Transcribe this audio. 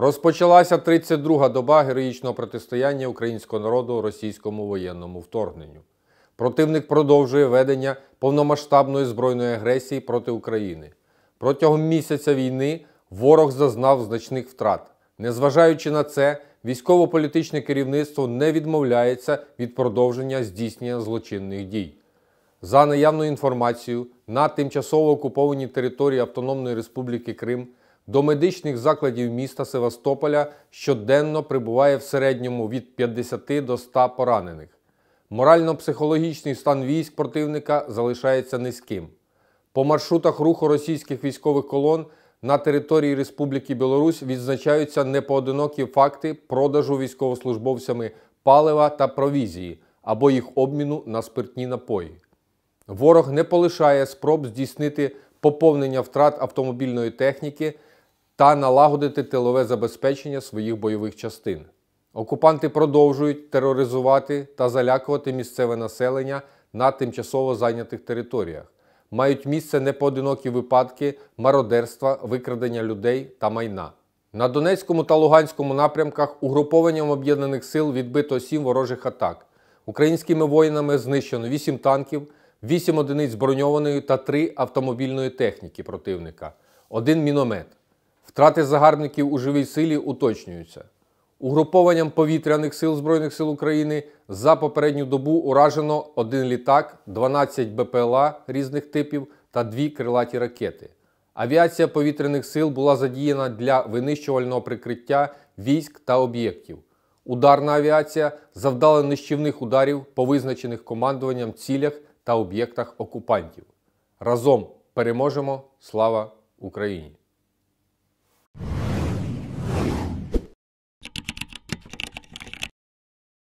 Розпочалася 32-га доба героїчного протистояння українського народу російському воєнному вторгненню. Противник продовжує ведення повномасштабної збройної агресії проти України. Протягом місяця війни ворог зазнав значних втрат. Незважаючи на це, військово-політичне керівництво не відмовляється від продовження здійснення злочинних дій. За наявною інформацією, на тимчасово окупованій території Автономної Республіки Крим. До медичних закладів міста Севастополя щоденно прибуває в середньому від 50 до 100 поранених. Морально-психологічний стан військ противника залишається низьким. По маршрутах руху російських військових колон на території Республіки Білорусь відзначаються непоодинокі факти продажу військовослужбовцями палива та провізії або їх обміну на спиртні напої. Ворог не полишає спроб здійснити поповнення втрат автомобільної техніки та налагодити тилове забезпечення своїх бойових частин. Окупанти продовжують тероризувати та залякувати місцеве населення на тимчасово зайнятих територіях. Мають місце непоодинокі випадки мародерства, викрадення людей та майна. На Донецькому та Луганському напрямках угрупованням об'єднаних сил відбито сім ворожих атак. Українськими воїнами знищено вісім танків, вісім одиниць броньованої та три автомобільної техніки противника, один міномет. Втрати загарбників у живій силі уточнюються. Угрупованням повітряних сил Збройних сил України за попередню добу уражено один літак, 12 БПЛА різних типів та дві крилаті ракети. Авіація повітряних сил була задіяна для винищувального прикриття військ та об'єктів. Ударна авіація завдала нищівних ударів по визначених командуванням цілях та об'єктах окупантів. Разом переможемо! Слава Україні!